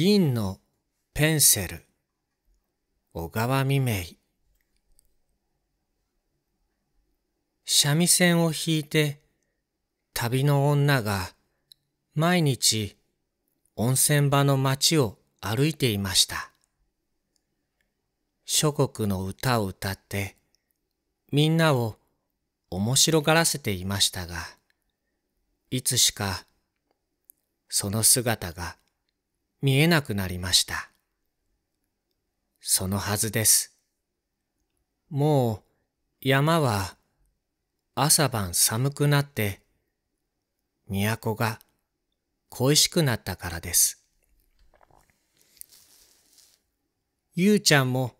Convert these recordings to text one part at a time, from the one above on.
銀のペンセル小川未明三味線を弾いて旅の女が毎日温泉場の町を歩いていました諸国の歌を歌ってみんなを面白がらせていましたがいつしかその姿が見えなくなりました。そのはずです。もう山は朝晩寒くなって都が恋しくなったからです。ゆうちゃんも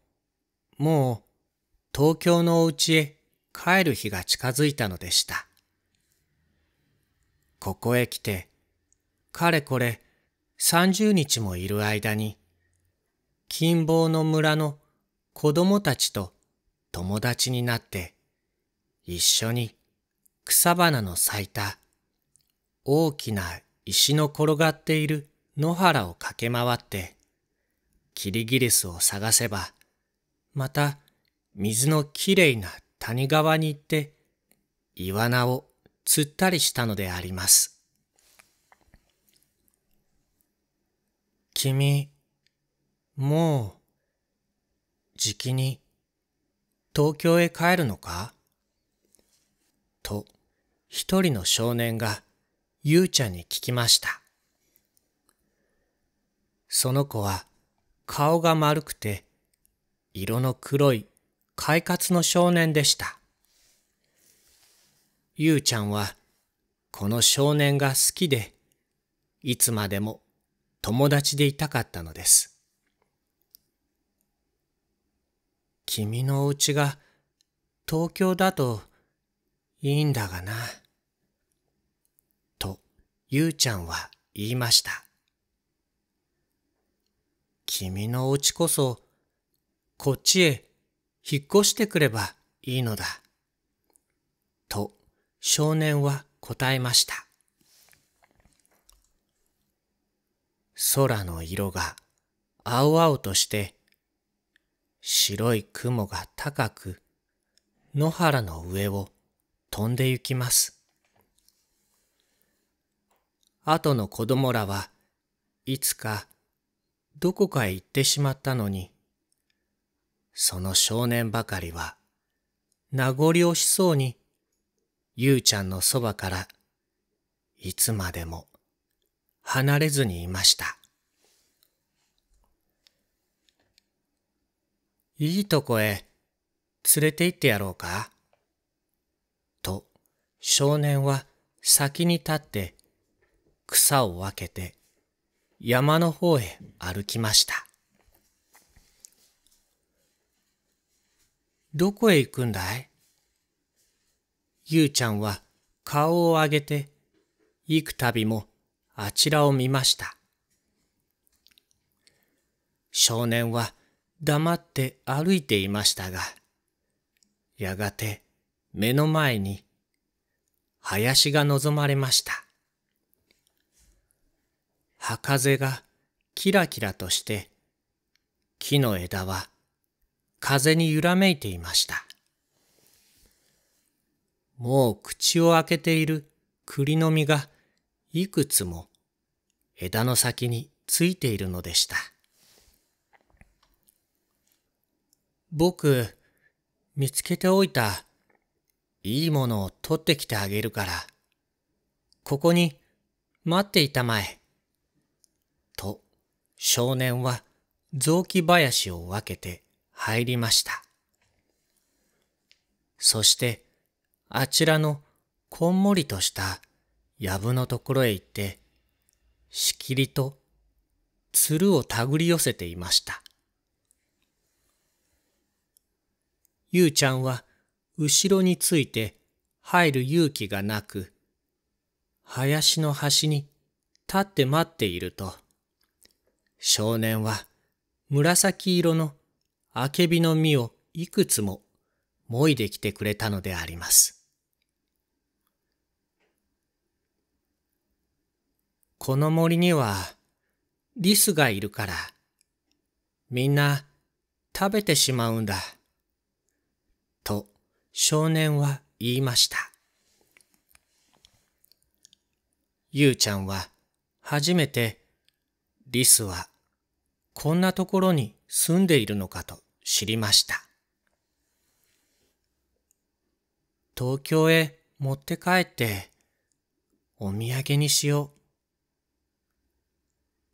もう東京のお家へ帰る日が近づいたのでした。ここへ来てかれこれ30日もいる間に、近傍の村の子供たちと友達になって、一緒に草花の咲いた大きな石の転がっている野原を駆け回って、キリギリスを探せば、また水のきれいな谷川に行って、イワナを釣ったりしたのであります。君、もう、じきに、東京へ帰るのかと、一人の少年が、ゆうちゃんに聞きました。その子は、顔が丸くて、色の黒い、快活の少年でした。ゆうちゃんは、この少年が好きで、いつまでも友達でいたかったのです。君のお家が東京だといいんだがな。と、ゆうちゃんは言いました。君のお家こそ、こっちへ引っ越してくればいいのだ。と、少年は答えました。空の色が青々として白い雲が高く野原の上を飛んで行きます。後の子供らはいつかどこかへ行ってしまったのに、その少年ばかりは名残惜しそうにゆうちゃんのそばからいつまでも離れずにいました。いいとこへ連れて行ってやろうか。と少年は先に立って草を分けて山の方へ歩きました。どこへ行くんだいゆうちゃんは顔を上げて行くたびもあちらを見ました。少年は黙って歩いていましたが、やがて目の前に林が望まれました。葉風がキラキラとして木の枝は風に揺らめいていました。もう口を開けている栗の実がいくつも枝の先についているのでした。僕、見つけておいた、いいものを取ってきてあげるから、ここに待っていたまえ。と、少年は雑木林を分けて入りました。そして、あちらのこんもりとした藪のところへ行って、しきりとつるをたぐり寄せていました。ゆうちゃんは後ろについて入る勇気がなく、林の端に立って待っていると、少年は紫色のあけびの実をいくつももいできてくれたのであります。この森にはリスがいるからみんな食べてしまうんだ。と少年は言いました。ゆうちゃんは初めてリスはこんなところに住んでいるのかと知りました。東京へ持って帰ってお土産にしよう。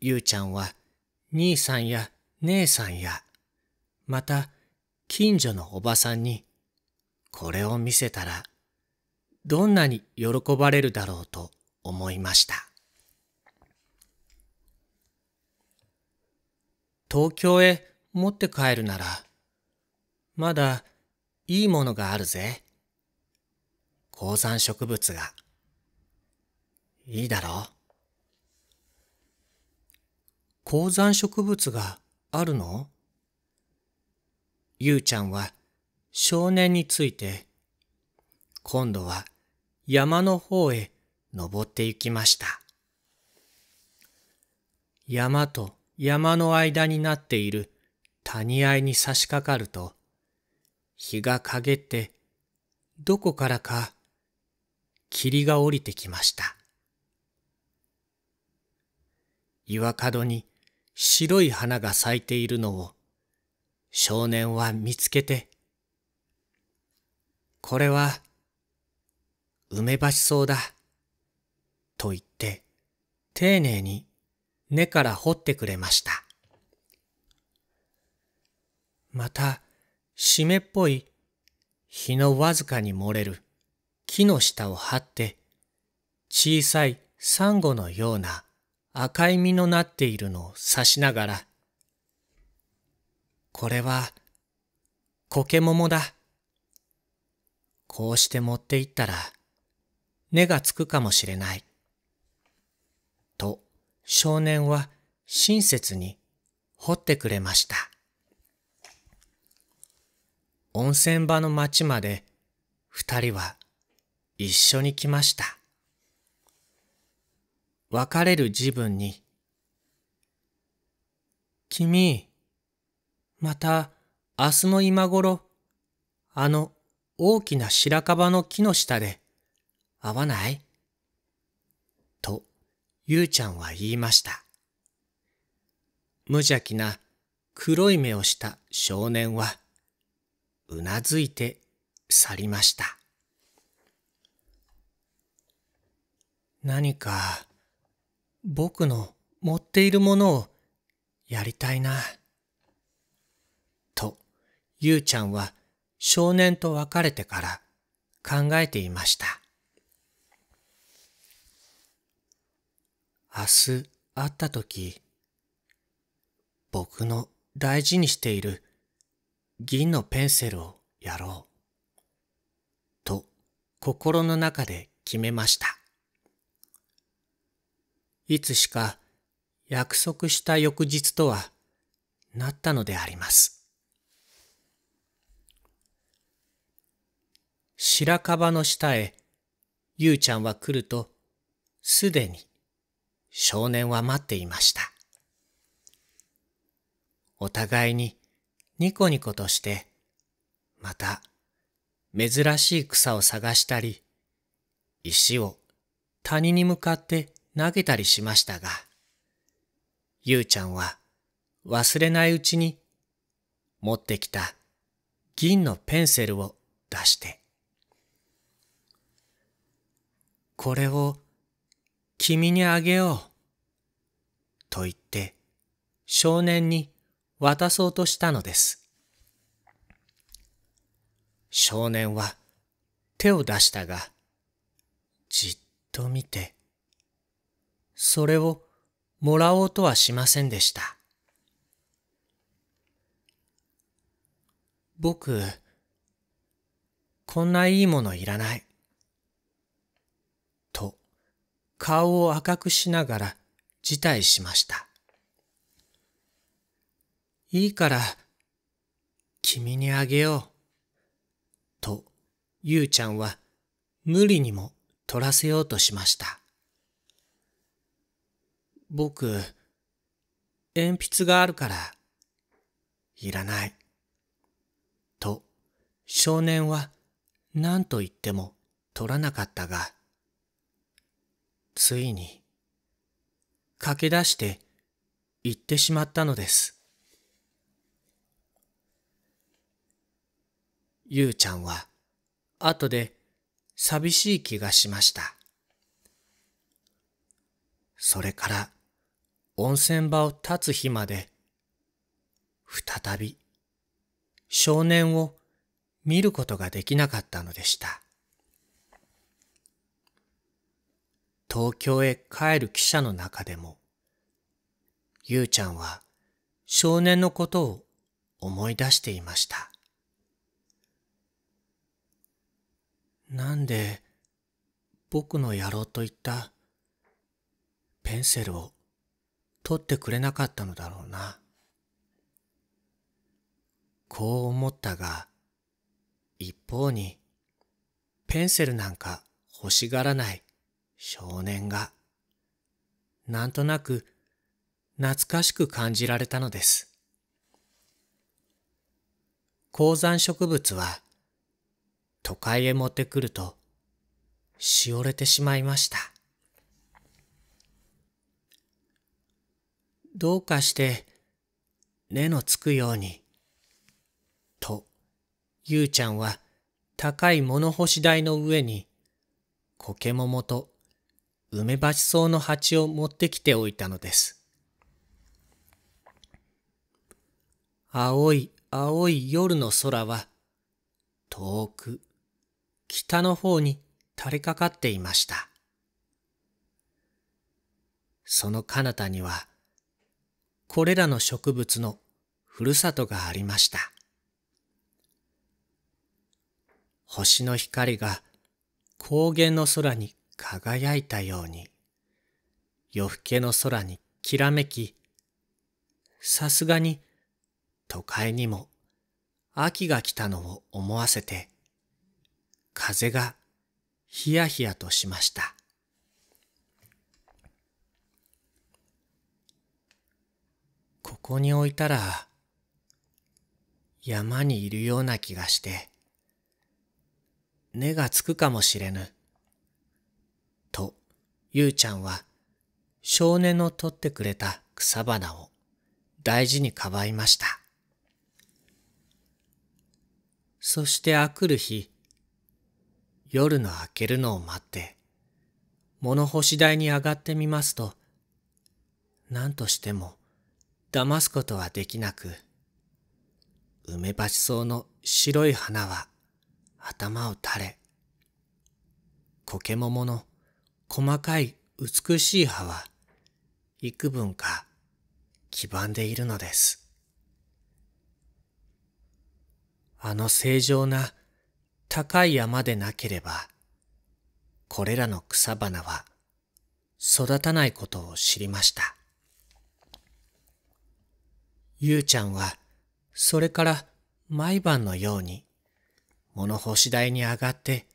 ゆうちゃんは兄さんや姉さんや、また近所のおばさんに、これを見せたら、どんなに喜ばれるだろうと思いました。東京へ持って帰るなら、まだいいものがあるぜ。高山植物が。いいだろう。高山植物があるのゆうちゃんは少年について、今度は山の方へ登って行きました。山と山の間になっている谷合に差し掛かると、日が陰って、どこからか霧が降りてきました。岩角に白い花が咲いているのを少年は見つけて、これは梅橋草だ、と言って丁寧に根から掘ってくれました。また、湿っぽい日のわずかに漏れる木の下を張って、小さいサンゴのような赤い実のなっているのを刺しながら、これは、苔桃だ。こうして持っていったら、根がつくかもしれない。と、少年は親切に掘ってくれました。温泉場の町まで二人は一緒に来ました。別れる自分に。君、また明日の今頃、あの大きな白樺の木の下で会わないと、ゆうちゃんは言いました。無邪気な黒い目をした少年は、うなずいて去りました。何か、僕の持っているものをやりたいな。と、ゆうちゃんは少年と別れてから考えていました。明日会った時、僕の大事にしている銀のペンセルをやろう。と心の中で決めました。いつしか約束した翌日とはなったのであります。白樺の下へゆうちゃんは来るとすでに少年は待っていました。お互いにニコニコとしてまた珍しい草を探したり石を谷に向かって投げたりしましたが、ゆうちゃんは忘れないうちに持ってきた銀のペンセルを出して、これを君にあげよう。と言って少年に渡そうとしたのです。少年は手を出したが、じっと見て、それをもらおうとはしませんでした。僕、こんないいものいらない。と、顔を赤くしながら辞退しました。いいから、君にあげよう。と、ゆうちゃんは無理にも取らせようとしました。僕、鉛筆があるから、いらない。と、少年は何と言っても取らなかったが、ついに、駆け出して行ってしまったのです。ゆうちゃんは、後で寂しい気がしました。それから、温泉場を立つ日まで、再び少年を見ることができなかったのでした。東京へ帰る汽車の中でも、ゆうちゃんは少年のことを思い出していました。なんで僕のやろうと言ったペンセルを取ってくれなかったのだろうな。こう思ったが、一方に、ペンセルなんか欲しがらない少年が、なんとなく懐かしく感じられたのです。高山植物は都会へ持ってくるとしおれてしまいました。どうかして、根のつくように。と、ゆうちゃんは高い物干し台の上に、苔桃と梅鉢草の鉢を持ってきておいたのです。青い青い夜の空は、遠く、北の方に垂れかかっていました。その彼方には、これらの植物のふるさとがありました。星の光が高原の空に輝いたように、夜更けの空にきらめき、さすがに都会にも秋が来たのを思わせて、風がひやひやとしました。ここに置いたら、山にいるような気がして、根がつくかもしれぬ。と、ゆうちゃんは、少年の取ってくれた草花を大事にかばいました。そしてあくる日、夜の明けるのを待って、物干し台に上がってみますと、何としても騙すことはできなく、梅橋草の白い花は頭を垂れ、苔桃の細かい美しい葉は幾分か黄ばんでいるのです。あの正常な高い山でなければ、これらの草花は育たないことを知りました。ゆうちゃんは、それから毎晩のように、物干し台に上がって、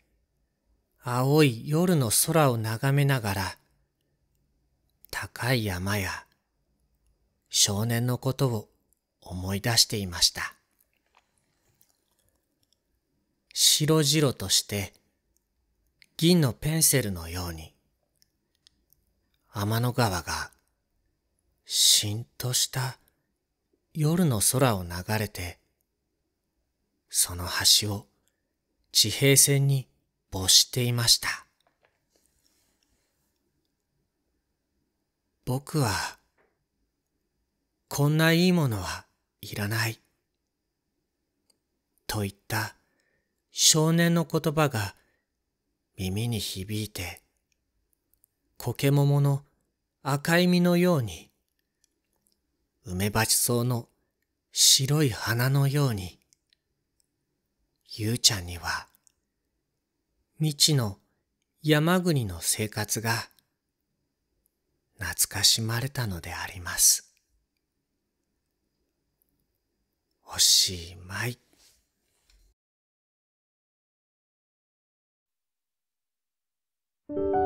青い夜の空を眺めながら、高い山や少年のことを思い出していました。白白として銀のペンセルのように天の川がしんとした夜の空を流れて、その端を地平線に没していました。僕は、こんないいものはいらない。といった少年の言葉が耳に響いて、苔桃の赤い実のように、梅鉢草の白い花のように、ゆうちゃんには、未知の山国の生活が、懐かしまれたのであります。おしまい。thank you